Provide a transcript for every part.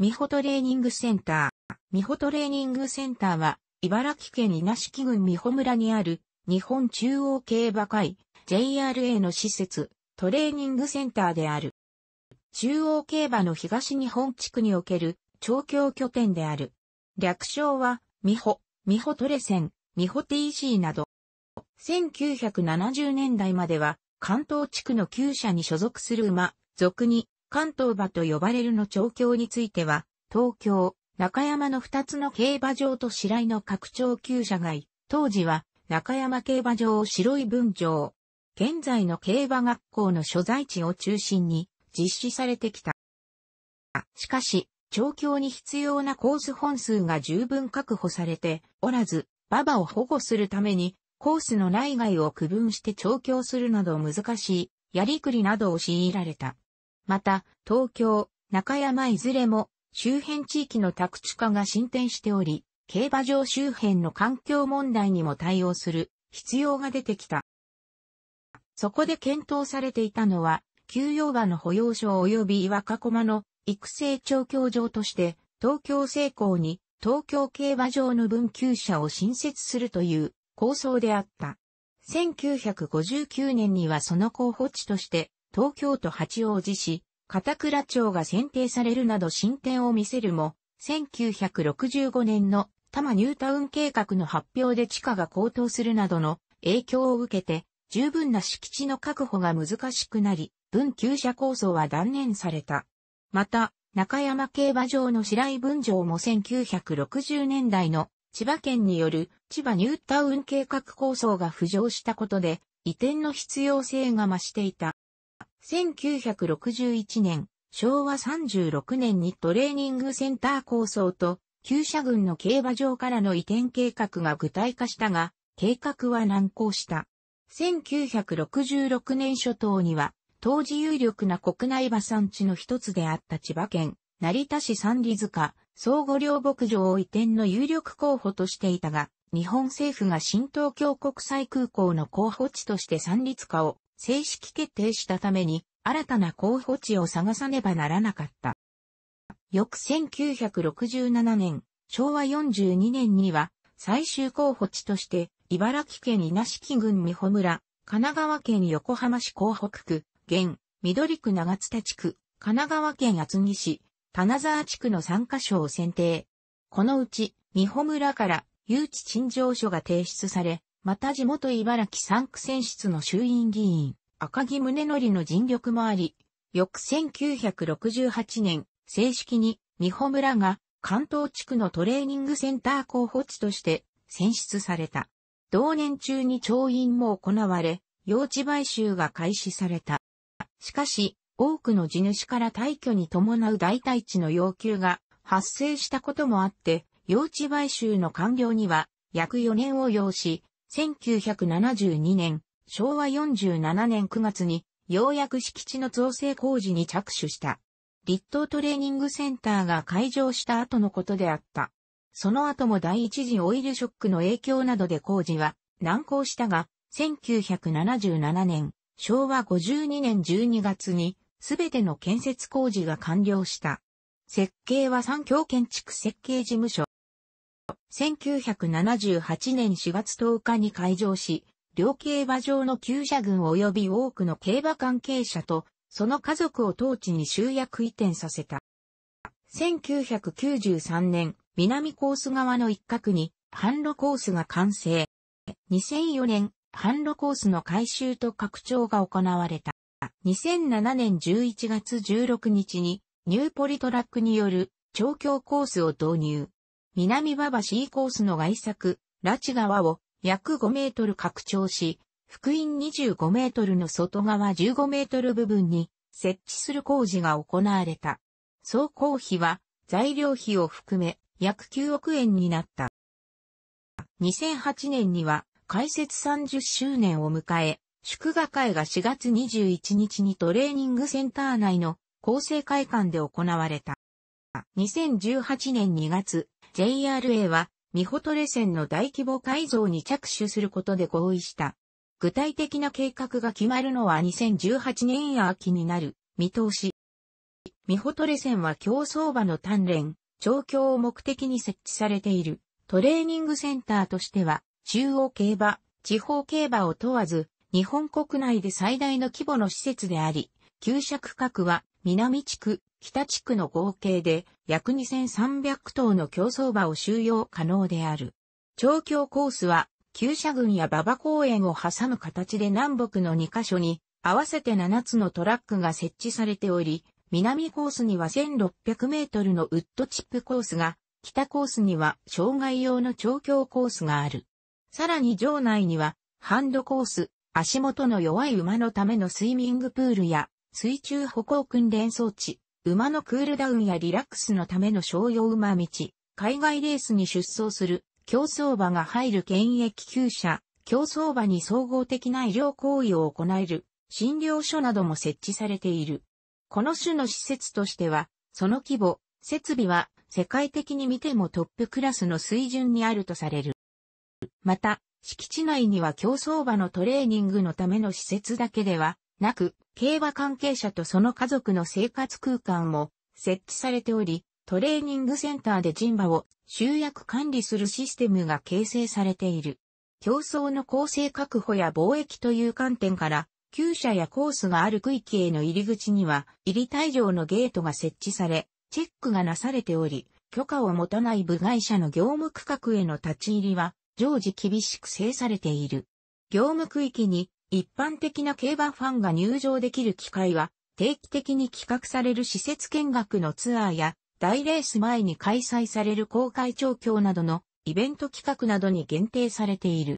美穂トレーニングセンター。美穂トレーニングセンターは、茨城県稲敷郡美穂村にある、日本中央競馬会、JRA の施設、トレーニングセンターである。中央競馬の東日本地区における、調教拠点である。略称は、美穂、美穂トレセン、美穂 TC など。1970年代までは、関東地区の旧社に所属する馬、俗に、関東馬と呼ばれるの調教については、東京、中山の2つの競馬場と白井の拡張厩舎街、当時は中山競馬場を白い分場、現在の競馬学校の所在地を中心に実施されてきた。しかし、調教に必要なコース本数が十分確保されておらず、馬場を保護するために、コースの内外を区分して調教するなど難しい、やりくりなどを強いられた。また、東京、中山いずれも周辺地域の宅地化が進展しており、競馬場周辺の環境問題にも対応する必要が出てきた。そこで検討されていたのは、休養馬の保養所及び岩か駒の育成調教場として、東京成功に東京競馬場の分級者を新設するという構想であった。1959年にはその候補地として東京都八王子市、片倉町が選定されるなど進展を見せるも、1965年の多摩ニュータウン計画の発表で地価が高騰するなどの影響を受けて、十分な敷地の確保が難しくなり、文旧社構想は断念された。また、中山競馬場の白井分場も1960年代の千葉県による千葉ニュータウン計画構想が浮上したことで移転の必要性が増していた。1961年、昭和36年にトレーニングセンター構想と、旧社軍の競馬場からの移転計画が具体化したが、計画は難航した。1966年初頭には、当時有力な国内馬産地の一つであった千葉県、成田市三里塚、総合両牧場を移転の有力候補としていたが、日本政府が新東京国際空港の候補地として三里塚を正式決定したために、新たな候補地を探さねばならなかった。翌1967年、昭和42年には、最終候補地として、茨城県稲敷郡美穂村、神奈川県横浜市港北区、現、緑区長津田地区、神奈川県厚木市、金沢地区の3カ所を選定。このうち、美穂村から、誘致陳情書が提出され、また地元茨城3区選出の衆院議員、赤木宗則の尽力もあり、翌1968年、正式に、美穂村が関東地区のトレーニングセンター候補地として選出された。同年中に調印も行われ、用地買収が開始された。しかし、多くの地主から退去に伴う代替地の要求が発生したこともあって、用地買収の完了には約4年を要し、1972年、昭和47年9月に、ようやく敷地の造成工事に着手した。立東トレーニングセンターが開場した後のことであった。その後も第一次オイルショックの影響などで工事は難航したが、1977年、昭和52年12月に、すべての建設工事が完了した。設計は三協建築設計事務所、1978年4月10日に開場し、両競馬場の旧車群及び多くの競馬関係者と、その家族を当地に集約移転させた。1993年、南コース側の一角に、販路コースが完成。2004年、販路コースの改修と拡張が行われた。2007年11月16日に、ニューポリトラックによる調教コースを導入。南馬場ーコースの外作、拉致川を約5メートル拡張し、福音25メートルの外側15メートル部分に設置する工事が行われた。総工費は材料費を含め約9億円になった。2008年には開設30周年を迎え、祝賀会が4月21日にトレーニングセンター内の厚生会館で行われた。2018年2月、JRA は、ミホトレ線の大規模改造に着手することで合意した。具体的な計画が決まるのは2018年秋になる見通し。ミホトレ線は競争場の鍛錬、調教を目的に設置されているトレーニングセンターとしては、中央競馬、地方競馬を問わず、日本国内で最大の規模の施設であり、旧尺角は南地区、北地区の合計で約2300頭の競走馬を収容可能である。調教コースは、旧社群や馬場公園を挟む形で南北の2カ所に、合わせて7つのトラックが設置されており、南コースには1600メートルのウッドチップコースが、北コースには障害用の調教コースがある。さらに場内には、ハンドコース、足元の弱い馬のためのスイミングプールや、水中歩行訓練装置、馬のクールダウンやリラックスのための商用馬道、海外レースに出走する、競走馬が入る現役厩舎、競走馬に総合的な医療行為を行える、診療所なども設置されている。この種の施設としては、その規模、設備は世界的に見てもトップクラスの水準にあるとされる。また、敷地内には競走馬のトレーニングのための施設だけではなく、競馬関係者とその家族の生活空間も設置されており、トレーニングセンターで人馬を集約管理するシステムが形成されている。競争の公正確保や貿易という観点から、厩舎やコースがある区域への入り口には、入り退場のゲートが設置され、チェックがなされており、許可を持たない部外者の業務区画への立ち入りは、常時厳しく制されている。業務区域に一般的な競馬ファンが入場できる機会は、定期的に企画される施設見学のツアーや、大レース前に開催される公開調教などのイベント企画などに限定されている。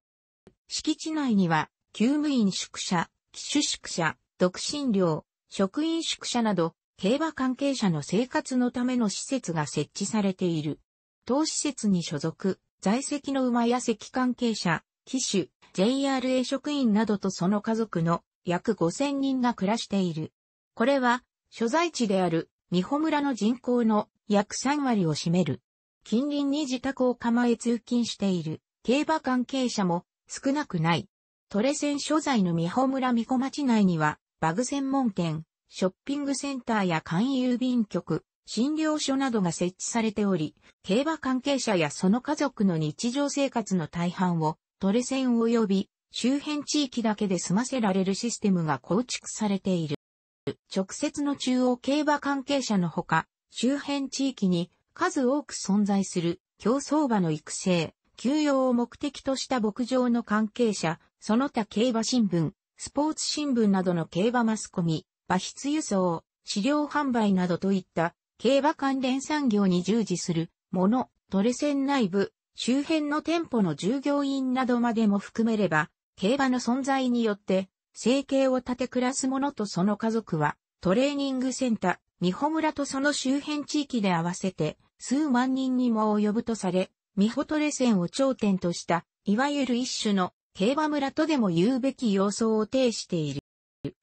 敷地内には、厩務員宿舎、騎手宿舎、独身寮、職員宿舎など、競馬関係者の生活のための施設が設置されている。当施設に所属、在籍の馬や席関係者、騎手、JRA 職員などとその家族の約5000人が暮らしている。これは、所在地である美穂村の人口の約3割を占める。近隣に自宅を構え通勤している競馬関係者も少なくない。トレセン所在の美穂村美穂町内には、バグ専門店、ショッピングセンターや簡易郵便局、診療所などが設置されており、競馬関係者やその家族の日常生活の大半をトレセン及び周辺地域だけで済ませられるシステムが構築されている。直接の中央競馬関係者のほか、周辺地域に数多く存在する競争馬の育成、休養を目的とした牧場の関係者、その他競馬新聞、スポーツ新聞などの競馬マスコミ、馬筆輸送、資料販売などといった競馬関連産業に従事するもの、トレセン内部、周辺の店舗の従業員などまでも含めれば、競馬の存在によって、生計を立て暮らす者とその家族は、トレーニングセンター、美穂村とその周辺地域で合わせて、数万人にも及ぶとされ、美穂トレ線を頂点とした、いわゆる一種の競馬村とでも言うべき様相を呈している。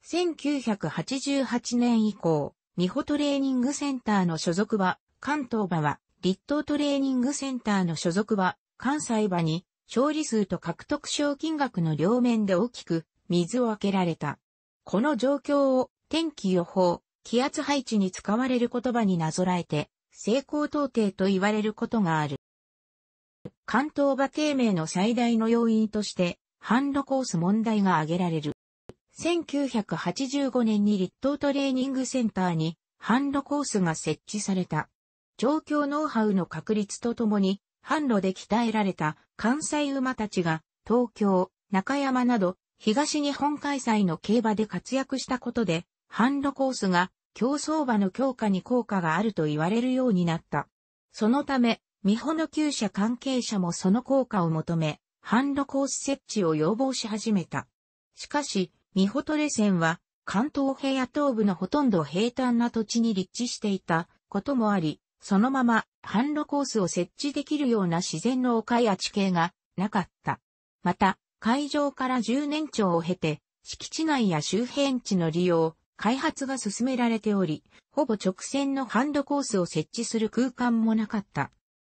1988年以降、美穂トレーニングセンターの所属は、関東馬は、立東トレーニングセンターの所属は、関西馬に勝利数と獲得賞金額の両面で大きく水をあけられた。この状況を天気予報、気圧配置に使われる言葉になぞらえて、成功到底と言われることがある。関東馬低迷の最大の要因として、ハンドコース問題が挙げられる。1985年に立東トレーニングセンターにハンドコースが設置された。状況ノウハウの確立とともに、販路で鍛えられた関西馬たちが、東京、中山など、東日本開催の競馬で活躍したことで、販路コースが競走馬の強化に効果があると言われるようになった。そのため、美穂の厩舎関係者もその効果を求め、販路コース設置を要望し始めた。しかし、美穂トレセンは、関東平野東部のほとんど平坦な土地に立地していたこともあり、そのまま販路コースを設置できるような自然の丘や地形がなかった。また、会場から10年長を経て、敷地内や周辺地の利用、開発が進められており、ほぼ直線のハンドコースを設置する空間もなかった。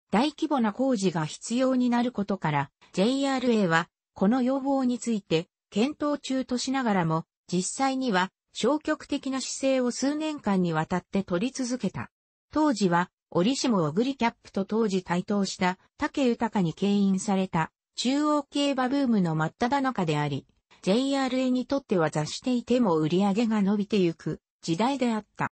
大規模な工事が必要になることから、JRA は、この要望について、検討中としながらも、実際には、消極的な姿勢を数年間にわたって取り続けた。当時は、折しもグリキャップと当時台頭した竹豊に牽引された中央競馬ブームの真っ只中であり、JRA にとっては雑していても売り上げが伸びてゆく時代であった。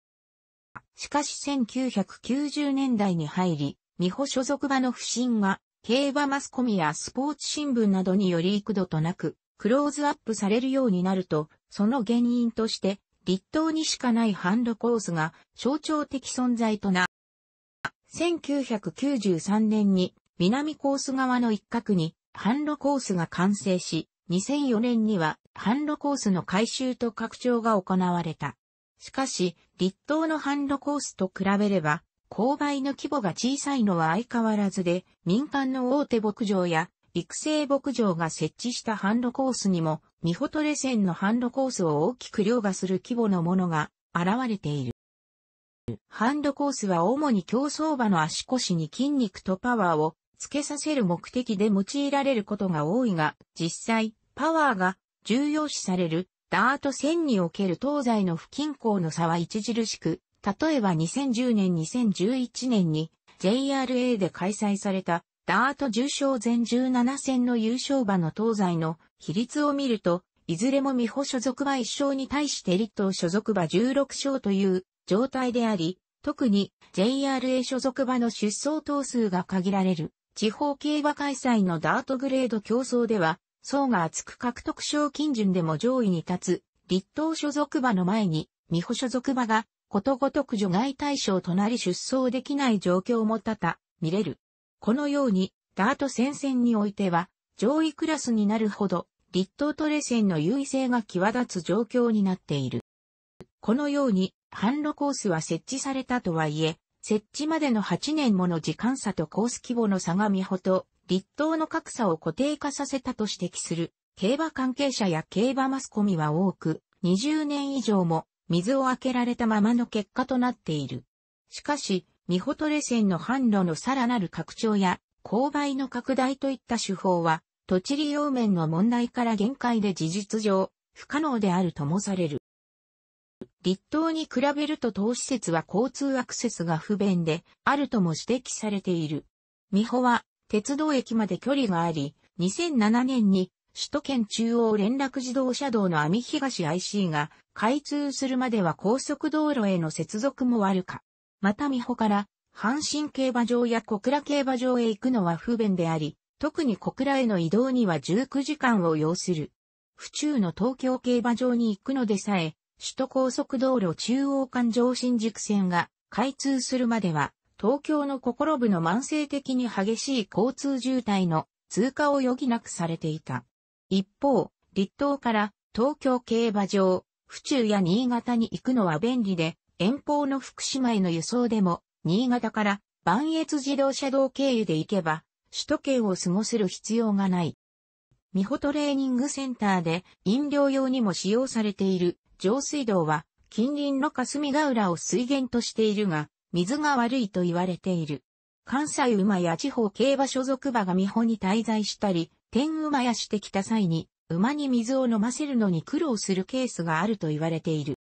しかし1990年代に入り、美穂所属馬の不振は、競馬マスコミやスポーツ新聞などにより幾度となく、クローズアップされるようになると、その原因として、立党にしかないハンドコースが象徴的存在とな1993年に南コース側の一角に販路コースが完成し、2004年には販路コースの改修と拡張が行われた。しかし、立東の販路コースと比べれば、勾配の規模が小さいのは相変わらずで、民間の大手牧場や育成牧場が設置した販路コースにも、ミホトレ線の販路コースを大きく凌駕する規模のものが現れている。ハンドコースは主に競争馬の足腰に筋肉とパワーをつけさせる目的で用いられることが多いが、実際、パワーが重要視されるダート戦における東西の不均衡の差は著しく、例えば2010年2011年に JRA で開催されたダート重賞全17戦の優勝馬の東西の比率を見ると、いずれも美穂所属馬1勝に対してリット所属馬16勝という状態であり、特に JRA 所属馬の出走頭数が限られる地方競馬開催のダートグレード競争では、層が厚く獲得賞金順でも上位に立つ、立東所属馬の前に、美保所属馬が、ことごとく除外対象となり出走できない状況も多々、見れる。このように、ダート戦線においては、上位クラスになるほど、立東トレ戦の優位性が際立つ状況になっている。このように、販路コースは設置されたとはいえ、設置までの8年もの時間差とコース規模の差が見ほと、立東の格差を固定化させたと指摘する、競馬関係者や競馬マスコミは多く、20年以上も水を開けられたままの結果となっている。しかし、見ほとれ線の販路のさらなる拡張や、勾配の拡大といった手法は、土地利用面の問題から限界で事実上、不可能であるともされる。立東に比べると当施設は交通アクセスが不便で、あるとも指摘されている。美穂は、鉄道駅まで距離があり、2007年に首都圏中央連絡自動車道の網東 IC が開通するまでは高速道路への接続も悪か。また美穂から、阪神競馬場や小倉競馬場へ行くのは不便であり、特に小倉への移動には19時間を要する。府中の東京競馬場に行くのでさえ、首都高速道路中央環状新宿線が開通するまでは、東京の心部の慢性的に激しい交通渋滞の通過を余儀なくされていた。一方、立東から東京競馬場、府中や新潟に行くのは便利で、遠方の福島への輸送でも、新潟から磐越自動車道経由で行けば、首都圏を過ごする必要がない。美穂トレーニングセンターで飲料用にも使用されている上水道は近隣の霞ヶ浦を水源としているが、水が悪いと言われている。関西馬や地方競馬所属馬が美保に滞在したり、天馬やしてきた際に、馬に水を飲ませるのに苦労するケースがあると言われている。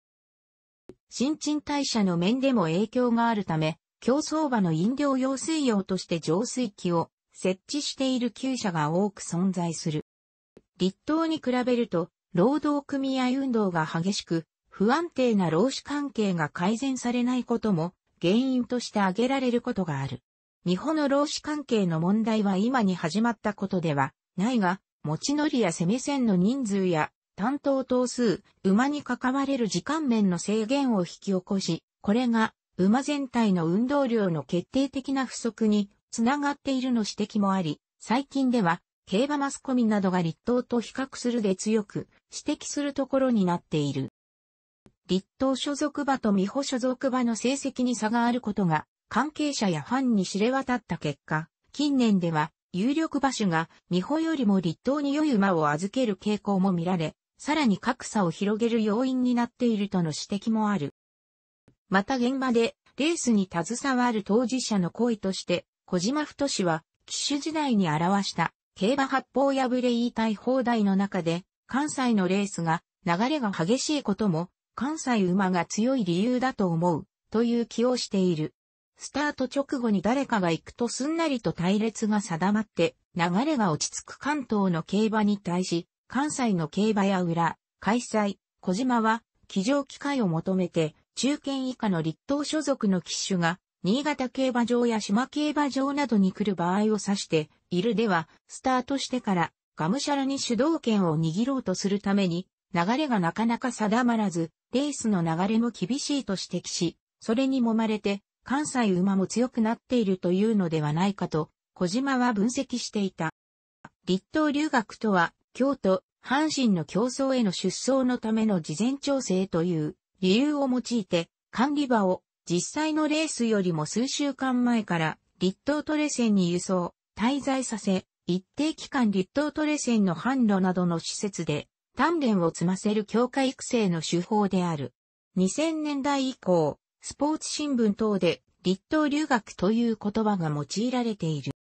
新陳代謝の面でも影響があるため、競走馬の飲料用水用として浄水器を設置している厩舎が多く存在する。立冬に比べると労働組合運動が激しく、不安定な労使関係が改善されないことも原因として挙げられることがある。日本の労使関係の問題は今に始まったことではないが、持ち乗りや攻め線の人数や担当等数、馬に関われる時間面の制限を引き起こし、これが馬全体の運動量の決定的な不足につながっているの指摘もあり、最近では競馬マスコミなどが立党と比較するで強く指摘するところになっている。立党所属馬と美保所属馬の成績に差があることが関係者やファンに知れ渡った結果、近年では有力馬主が美保よりも立党に良い馬を預ける傾向も見られ、さらに格差を広げる要因になっているとの指摘もある。また現場でレースに携わる当事者の行為として、小島太氏は騎手時代に表した競馬発砲破れ言いたい放題の中で、関西のレースが流れが激しいことも、関西馬が強い理由だと思う、という気をしている。スタート直後に誰かが行くとすんなりと隊列が定まって、流れが落ち着く関東の競馬に対し、関西の競馬や裏、開催、小島は、騎乗機会を求めて、中堅以下の立党所属の騎手が、新潟競馬場や島競馬場などに来る場合を指して、いるでは、スタートしてから、がむしゃらに主導権を握ろうとするために、流れがなかなか定まらず、レースの流れも厳しいと指摘し、それに揉まれて、関西馬も強くなっているというのではないかと、小島は分析していた。立東留学とは、京都、阪神の競争への出走のための事前調整という理由を用いて、管理場を実際のレースよりも数週間前から、立東トレセンに輸送、滞在させ、一定期間立東トレセンの販路などの施設で、鍛錬を積ませる強化育成の手法である。2000年代以降、スポーツ新聞等で、立東留学という言葉が用いられている。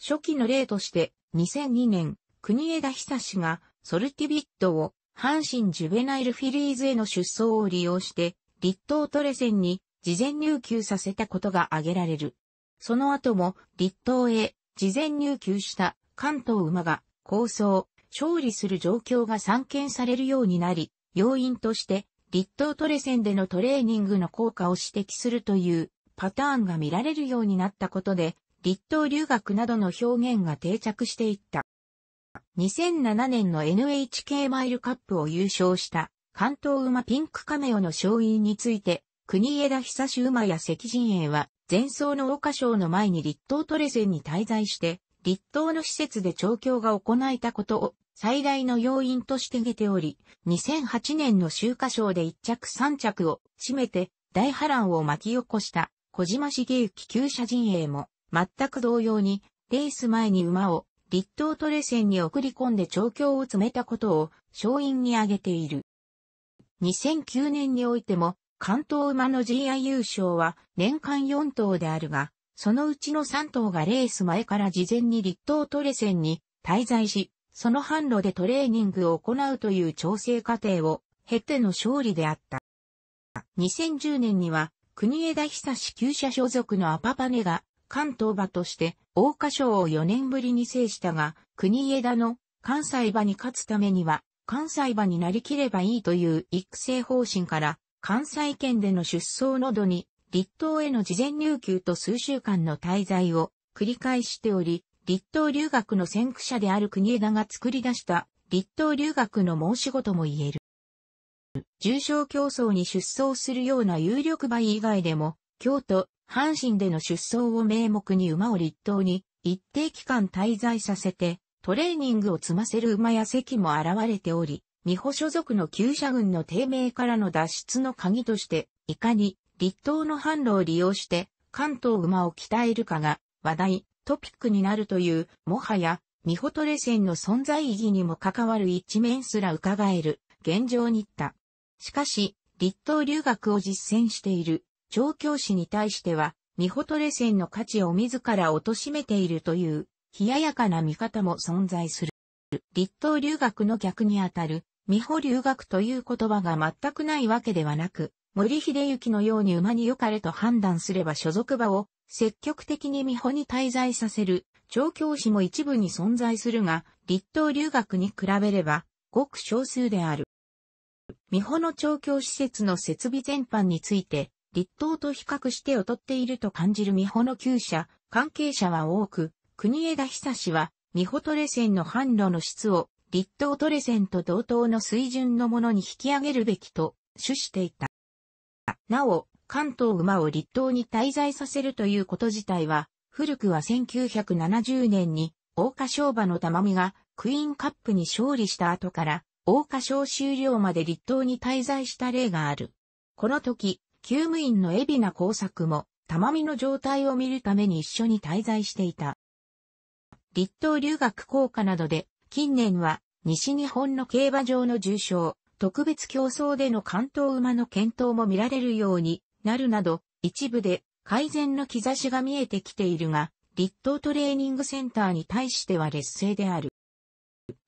初期の例として、2002年、国枝久志が、ソルティビットを、阪神ジュベナイルフィリーズへの出走を利用して、立東トレセンに事前入球させたことが挙げられる。その後も立東へ事前入球した関東馬が構想、勝利する状況が散見されるようになり、要因として立東トレセンでのトレーニングの効果を指摘するというパターンが見られるようになったことで、立東留学などの表現が定着していった。2007年の NHK マイルカップを優勝した関東馬ピンクカメオの勝因について、国枝久志馬や赤陣営は、前走の岡賞の前に立東トレセンに滞在して、立東の施設で調教が行えたことを最大の要因として挙げており、2008年の秋華賞で1着3着を占めて大波乱を巻き起こした小島茂之旧社陣営も全く同様にレース前に馬を立東トレセンに送り込んで調教を詰めたことを勝因に挙げている。2009年においても、関東馬の GI 優勝は年間4頭であるが、そのうちの3頭がレース前から事前に立東トレセンに滞在し、その販路でトレーニングを行うという調整過程を経ての勝利であった。2010年には、国枝久志旧社所属のアパパネが関東馬として大賀賞を4年ぶりに制したが、国枝の関西馬に勝つためには関西馬になりきればいいという育成方針から、関西圏での出走の度に、立東への事前入給と数週間の滞在を繰り返しており、立東留学の先駆者である国枝が作り出した立東留学の申し子とも言える。重症競争に出走するような有力馬以外でも、京都、阪神での出走を名目に馬を立東に一定期間滞在させて、トレーニングを積ませる馬や席も現れており、美穂所属の旧社軍の低迷からの脱出の鍵として、いかに立党の販路を利用して関東馬を鍛えるかが話題、トピックになるという、もはや、美穂トレ戦の存在意義にも関わる一面すら伺える、現状にった。しかし、立党留学を実践している、調教師に対しては、美穂トレ戦の価値を自ら貶めているという、冷ややかな見方も存在する。立東留学の逆にあたる、美穂留学という言葉が全くないわけではなく、森秀幸のように馬に良かれと判断すれば所属場を積極的に美穂に滞在させる、調教師も一部に存在するが、立東留学に比べれば、ごく少数である。美穂の調教施設の設備全般について、立東と比較して劣っていると感じる美穂の旧社、関係者は多く、国枝久志は、ミホトレセンの販路の質を、立東トレセンと同等の水準のものに引き上げるべきと、主していた。なお、関東馬を立東に滞在させるということ自体は、古くは1970年に、大花商馬の玉美が、クイーンカップに勝利した後から、大花賞終了まで立東に滞在した例がある。この時、休務員の海老名工作も、玉美の状態を見るために一緒に滞在していた。立東留学効果などで、近年は西日本の競馬場の重賞、特別競争での関東馬の検討も見られるようになるなど、一部で改善の兆しが見えてきているが、立東トレーニングセンターに対しては劣勢である。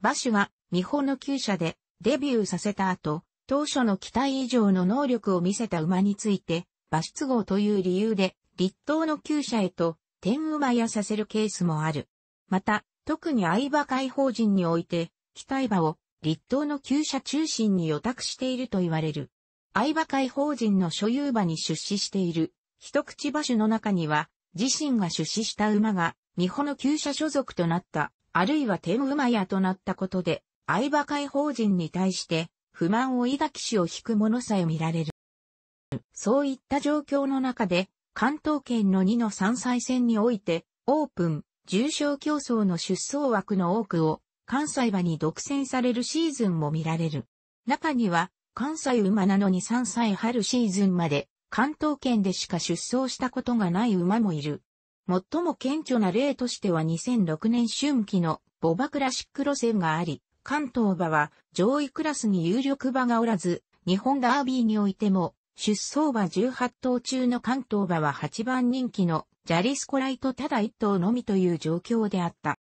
馬主が美穂の厩舎でデビューさせた後、当初の期待以上の能力を見せた馬について、馬出号という理由で、立東の厩舎へと、天馬やさせるケースもある。また、特に相場解放人において、北相場を立東の旧社中心に予託していると言われる。相場解放人の所有馬に出資している、一口馬種の中には、自身が出資した馬が、美穂の旧社所属となった、あるいは天馬屋となったことで、相場解放人に対して、不満を抱き死を引く者さえ見られる。そういった状況の中で、関東圏の2の3歳戦において、オープン、重賞競争の出走枠の多くを関西馬に独占されるシーズンも見られる。中には、関西馬なのに3歳春シーズンまで、関東圏でしか出走したことがない馬もいる。最も顕著な例としては2006年春季のボバクラシック路線があり、関東馬は上位クラスに有力馬がおらず、日本ダービーにおいても、出走馬18頭中の関東馬は8番人気のジャリスコライトただ一頭のみという状況であった。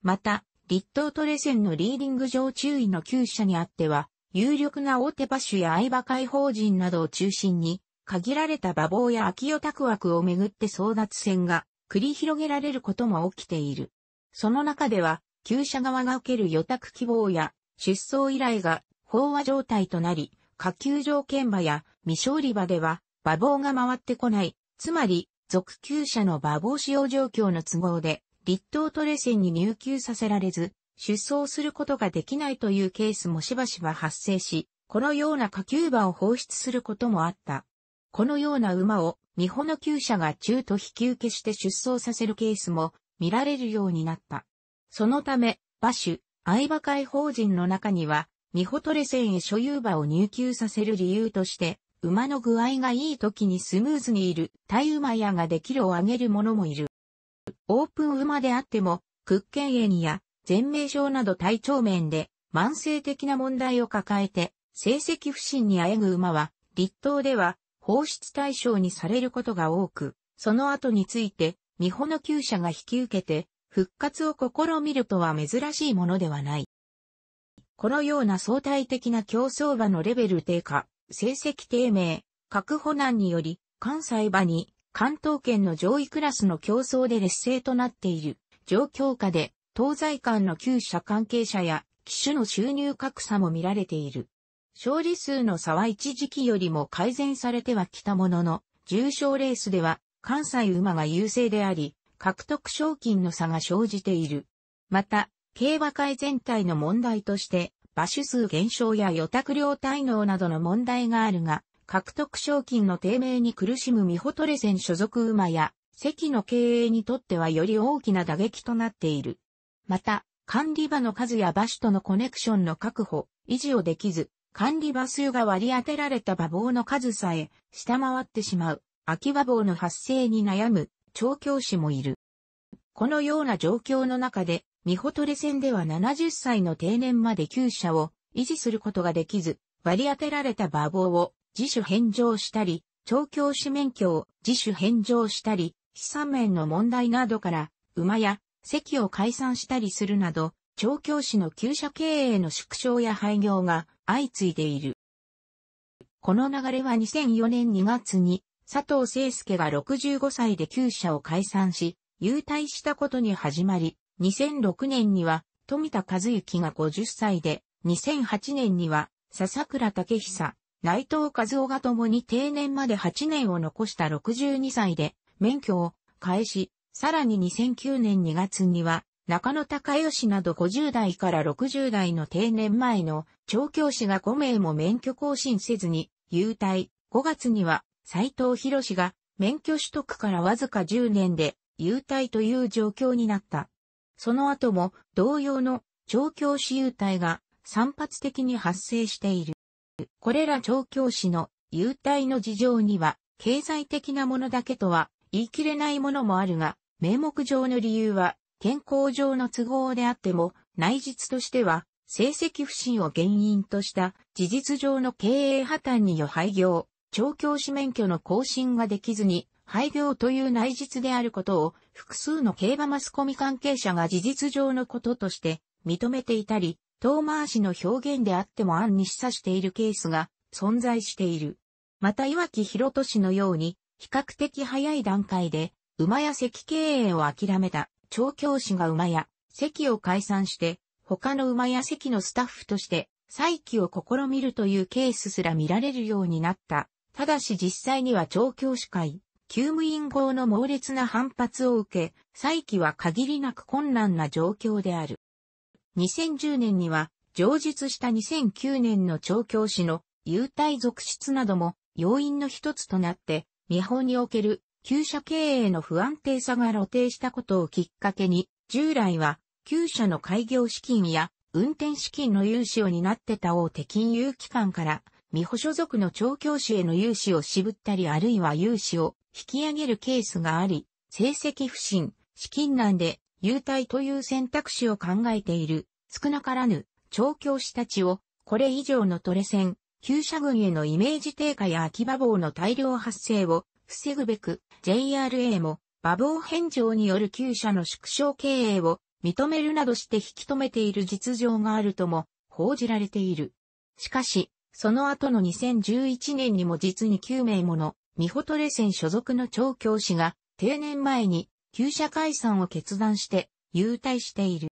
また、立東トレセンのリーディング上注意の旧車にあっては、有力な大手馬ュや相場解放人などを中心に、限られた馬房や空き予託枠をめぐって争奪戦が繰り広げられることも起きている。その中では、旧車側が受ける予託希望や出走依頼が飽和状態となり、下級条件馬や未勝利馬では馬房が回ってこない、つまり続級者の馬防使用状況の都合で、立東トレセンに入級させられず、出走することができないというケースもしばしば発生し、このような下級馬を放出することもあった。このような馬を、美穂の厩舎が中途引き受けして出走させるケースも見られるようになった。そのため、馬主、相馬会法人の中には、美穂トレセンへ所有馬を入級させる理由として、馬の具合がいい時にスムーズにいる、体馬屋ができるを挙げる者もいる。オープン馬であっても、屈腱炎や全名症など体調面で慢性的な問題を抱えて、成績不振にあえぐ馬は、立冬では放出対象にされることが多く、その後について、美穂の厩舎が引き受けて、復活を試みるとは珍しいものではない。このような相対的な競走馬のレベル低下、成績低迷、確保難により、関西場に関東圏の上位クラスの競争で劣勢となっている状況下で、東西間の旧社関係者や機種の収入格差も見られている。勝利数の差は一時期よりも改善されてはきたものの、重賞レースでは関西馬が優勢であり、獲得賞金の差が生じている。また、競馬界全体の問題として、馬種数減少や予託料滞納などの問題があるが、獲得賞金の低迷に苦しむミホトレセン所属馬や、席の経営にとってはより大きな打撃となっている。また、管理場の数や馬種とのコネクションの確保、維持をできず、管理場数が割り当てられた馬房の数さえ下回ってしまう、空き馬房の発生に悩む、調教師もいる。このような状況の中で、ミホトレ線では70歳の定年まで旧車を維持することができず、割り当てられた馬房を自主返上したり、調教師免許を自主返上したり、資産面の問題などから、馬や席を解散したりするなど、調教師の旧車経営の縮小や廃業が相次いでいる。この流れは2004年2月に佐藤誠介が65歳で旧車を解散し、優退したことに始まり、2006年には富田和幸が50歳で、2008年には笹倉武久、内藤和夫が共に定年まで8年を残した62歳で免許を返し、さらに2009年2月には中野孝義など50代から60代の定年前の調教師が5名も免許更新せずに優体。5月には斎藤博が免許取得からわずか10年で幽体という状況になった。その後も同様の調教師優待が散発的に発生している。これら調教師の幽体の事情には経済的なものだけとは言い切れないものもあるが、名目上の理由は健康上の都合であっても内実としては成績不振を原因とした事実上の経営破綻によ廃業、調教師免許の更新ができずに廃業という内実であることを複数の競馬マスコミ関係者が事実上のこととして認めていたり、遠回しの表現であっても暗に示唆しているケースが存在している。また岩木博都氏のように比較的早い段階で馬や席経営を諦めた調教師が馬や席を解散して他の馬や席のスタッフとして再起を試みるというケースすら見られるようになった。ただし実際には調教師会急務員号の猛烈な反発を受け、再起は限りなく困難な状況である。2010年には、上述した2009年の調教師の優待続出なども要因の一つとなって、日本における旧社経営の不安定さが露呈したことをきっかけに、従来は旧社の開業資金や運転資金の融資を担ってた大手金融機関から未保所属の調教師への融資を渋ったりあるいは融資を引き上げるケースがあり、成績不振、資金難で優待という選択肢を考えている少なからぬ調教師たちをこれ以上のトレセン、旧社軍へのイメージ低下や秋馬房の大量発生を防ぐべく JRA も馬房返上による旧社の縮小経営を認めるなどして引き止めている実情があるとも報じられている。しかし、その後の2011年にも実に9名もの、ミホトレン所属の調教師が、定年前に、旧社解散を決断して、優退している。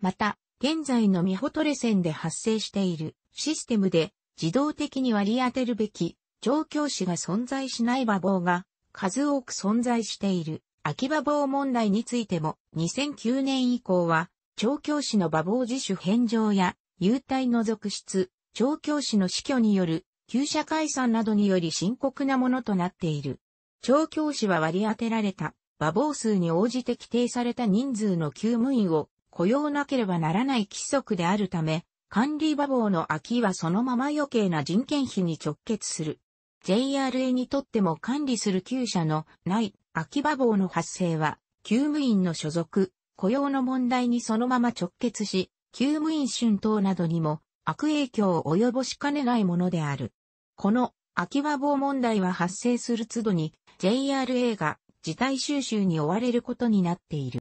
また、現在のミホトレンで発生しているシステムで、自動的に割り当てるべき、調教師が存在しない馬房が、数多く存在している、秋馬房問題についても、2009年以降は、調教師の馬房自主返上や、優待の続出、調教師の死去による、旧社解散などにより深刻なものとなっている。調教師は割り当てられた、馬房数に応じて規定された人数の休務員を雇用なければならない規則であるため、管理馬房の空きはそのまま余計な人件費に直結する。JRA にとっても管理する旧社のない空き馬房の発生は、休務員の所属、雇用の問題にそのまま直結し、休務員春闘などにも悪影響を及ぼしかねないものである。この秋葉棒問題は発生する都度に JRA が事態収集に追われることになっている。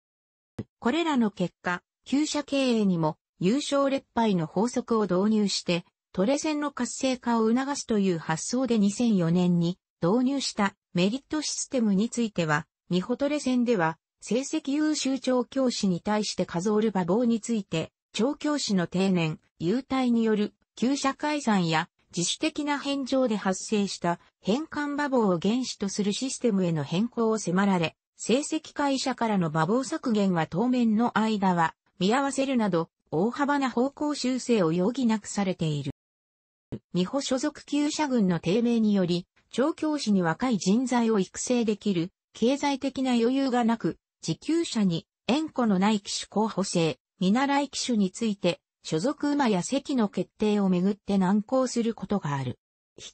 これらの結果、旧社経営にも優勝劣敗の法則を導入してトレセンの活性化を促すという発想で2004年に導入したメリットシステムについては、ミホトレセンでは成績優秀長教師に対して数ゾる。ル馬棒について調教師の定年、優待による旧社ざんや自主的な返上で発生した返還馬房を原資とするシステムへの変更を迫られ、成績会社からの馬房削減は当面の間は見合わせるなど大幅な方向修正を余儀なくされている。美穂所属旧社軍の低迷により、調教師に若い人材を育成できる経済的な余裕がなく、自給者に縁故のない機種候補生、見習い機種について、所属馬や席の決定をめぐって難航することがある。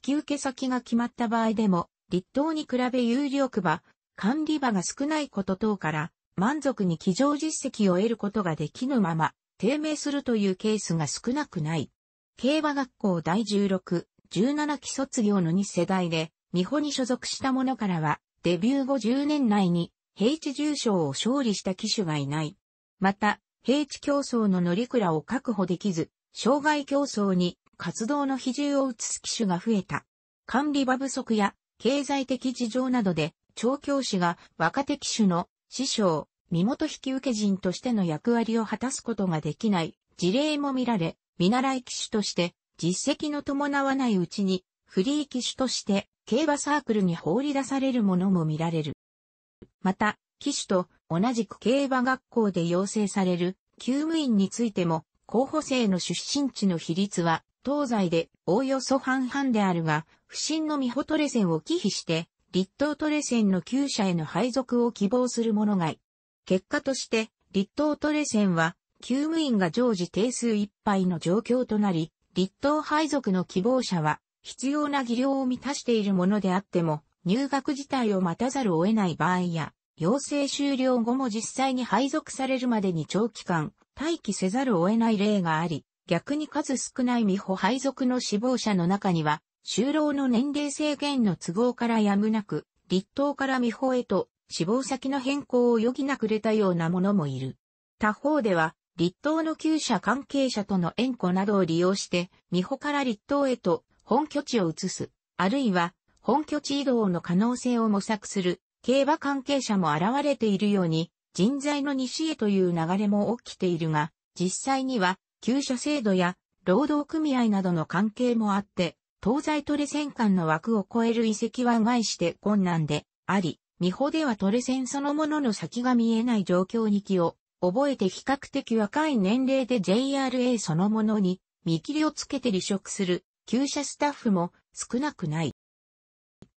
引受先が決まった場合でも、立党に比べ有力馬、管理馬が少ないこと等から、満足に騎乗実績を得ることができぬまま、低迷するというケースが少なくない。競馬学校第16、17期卒業の2世代で、美穂に所属した者からは、デビュー後10年内に、平地重賞を勝利した騎手がいない。また、平地競争の乗り倉を確保できず、障害競争に活動の比重を移す機種が増えた。管理場不足や経済的事情などで、調教師が若手機種の師匠、身元引受人としての役割を果たすことができない事例も見られ、見習い機種として実績の伴わないうちにフリー機種として競馬サークルに放り出されるものも見られる。また、機種と同じく競馬学校で養成される厩務員についても、候補生の出身地の比率は、東西でおおよそ半々であるが、不審のミホトレセンを忌避して、立東トレセンの旧社への配属を希望する者がい。結果として、立東トレセンは、厩務員が常時定数いっぱいの状況となり、立東配属の希望者は、必要な技量を満たしているものであっても、入学自体を待たざるを得ない場合や、要請終了後も実際に配属されるまでに長期間、待機せざるを得ない例があり、逆に数少ない未保配属の死亡者の中には、就労の年齢制限の都合からやむなく、立党から未保へと死亡先の変更を余儀なくれたようなものもいる。他方では、立党の旧社関係者との縁故などを利用して、未保から立党へと本拠地を移す、あるいは本拠地移動の可能性を模索する競馬関係者も現れているように、人材の西へという流れも起きているが、実際には、旧車制度や労働組合などの関係もあって、東西トレセン間の枠を超える遺跡は外して困難であり、美穂ではトレセンそのものの先が見えない状況に気を覚えて比較的若い年齢で JRA そのものに見切りをつけて離職する旧車スタッフも少なくない。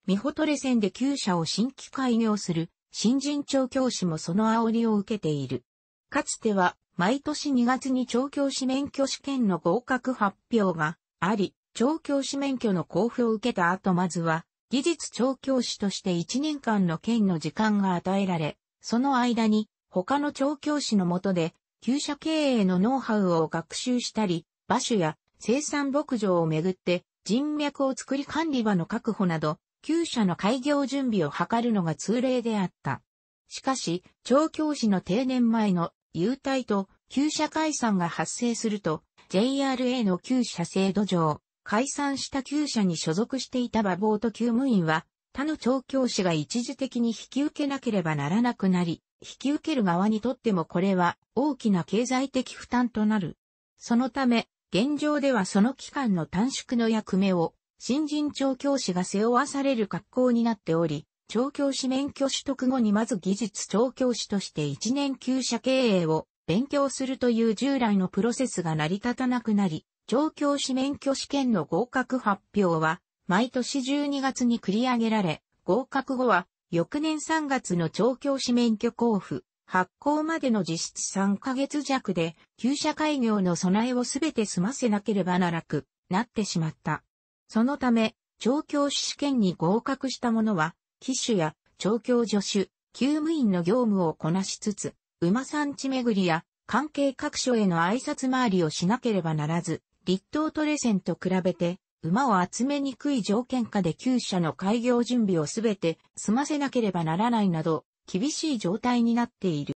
ミホトレ戦で旧社を新規開業する新人調教師もその煽りを受けている。かつては毎年2月に調教師免許試験の合格発表があり、調教師免許の交付を受けた後まずは技術調教師として1年間の県の時間が与えられ、その間に他の調教師のもとで、旧社経営のノウハウを学習したり、馬種や生産牧場をめぐって人脈を作り管理場の確保など、旧社の開業準備を図るのが通例であった。しかし、調教師の定年前の優待と旧社解散が発生すると、JRA の旧社制度上、解散した旧社に所属していた馬房と旧務員は、他の調教師が一時的に引き受けなければならなくなり、引き受ける側にとってもこれは大きな経済的負担となる。そのため、現状ではその期間の短縮の役目を新人調教師が背負わされる格好になっており、調教師免許取得後にまず技術調教師として1年級者経営を勉強するという従来のプロセスが成り立たなくなり、調教師免許試験の合格発表は、毎年12月に繰り上げられ、合格後は、翌年3月の調教師免許交付、発行までの実質3ヶ月弱で、旧社開業の備えをすべて済ませなければならく、なってしまった。そのため、調教師試験に合格した者は、騎手や調教助手、厩務員の業務をこなしつつ、馬産地巡りや関係各所への挨拶回りをしなければならず、立東トレセンと比べて、馬を集めにくい条件下で厩舎の開業準備をすべて済ませなければならないなど、厳しい状態になっている。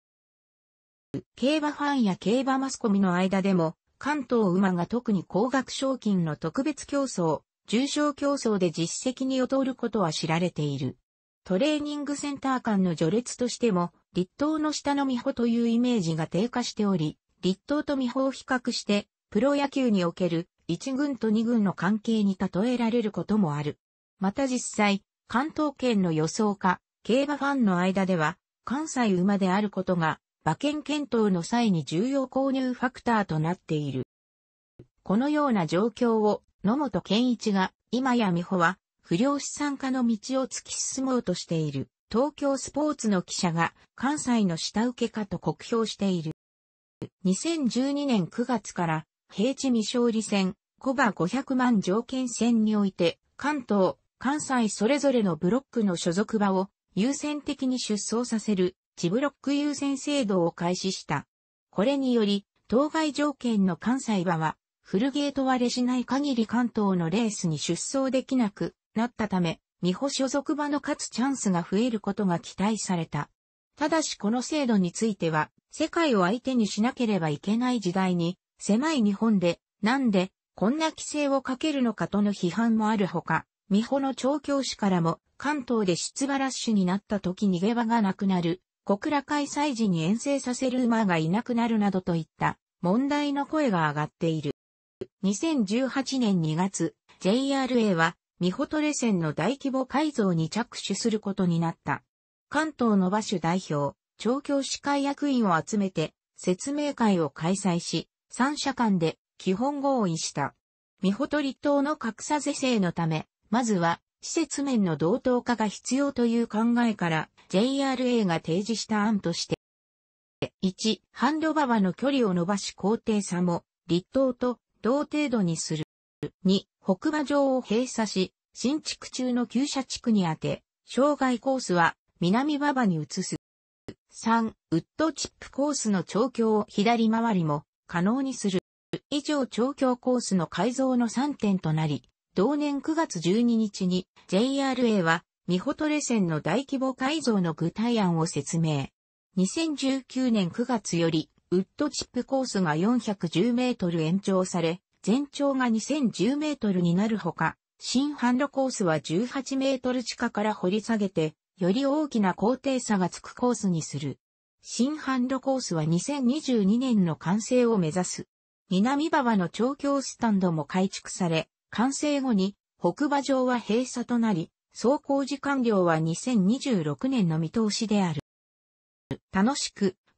競馬ファンや競馬マスコミの間でも、関東馬が特に高額賞金の特別競争、重症競争で実績に劣ることは知られている。トレーニングセンター間の序列としても、立党の下の美穂というイメージが低下しており、立党と美穂を比較して、プロ野球における1軍と2軍の関係に例えられることもある。また実際、関東圏の予想家、競馬ファンの間では、関西馬であることが、馬券検討の際に重要購入ファクターとなっている。このような状況を野本健一が、今や美穂は、不良資産家の道を突き進もうとしている、東京スポーツの記者が、関西の下請けかと酷評している。2012年9月から、平地未勝利戦、コバ500万条件戦において、関東、関西それぞれのブロックの所属場を優先的に出走させる、地ブロック優先制度を開始した。これにより、当該条件の関西場は、フルゲート割れしない限り関東のレースに出走できなくなったため、美保所属馬の勝つチャンスが増えることが期待された。ただしこの制度については、世界を相手にしなければいけない時代に、狭い日本で、なんで、こんな規制をかけるのかとの批判もあるほか、美穂の調教師からも、関東で出馬ラッシュになった時逃げ場がなくなる、小倉開催時に遠征させる馬がいなくなるなどといった、問題の声が上がっている。2018年2月、JRA は、ミホトレ線の大規模改造に着手することになった。関東の馬主代表、調教師会役員を集めて、説明会を開催し、3社間で基本合意した。ミホト立島の格差是正のため、まずは、施設面の同等化が必要という考えから、JRA が提示した案として、1、ハンドババの距離を伸ばし高低差も、立東と同程度にする。2、北馬場を閉鎖し、新築中の旧社地区に当て、障害コースは南馬場に移す。3、ウッドチップコースの調教を左回りも可能にする。以上調教コースの改造の3点となり、同年9月12日に JRA は、ミホトレ線の大規模改造の具体案を説明。2019年9月よりウッドチップコースが410メートル延長され、全長が2010メートルになるほか、新販路コースは18メートル地下から掘り下げて、より大きな高低差がつくコースにする。新販路コースは2022年の完成を目指す。南馬場の調教スタンドも改築され、完成後に北馬場は閉鎖となり、走行時間量は2026年の見通しである。楽しく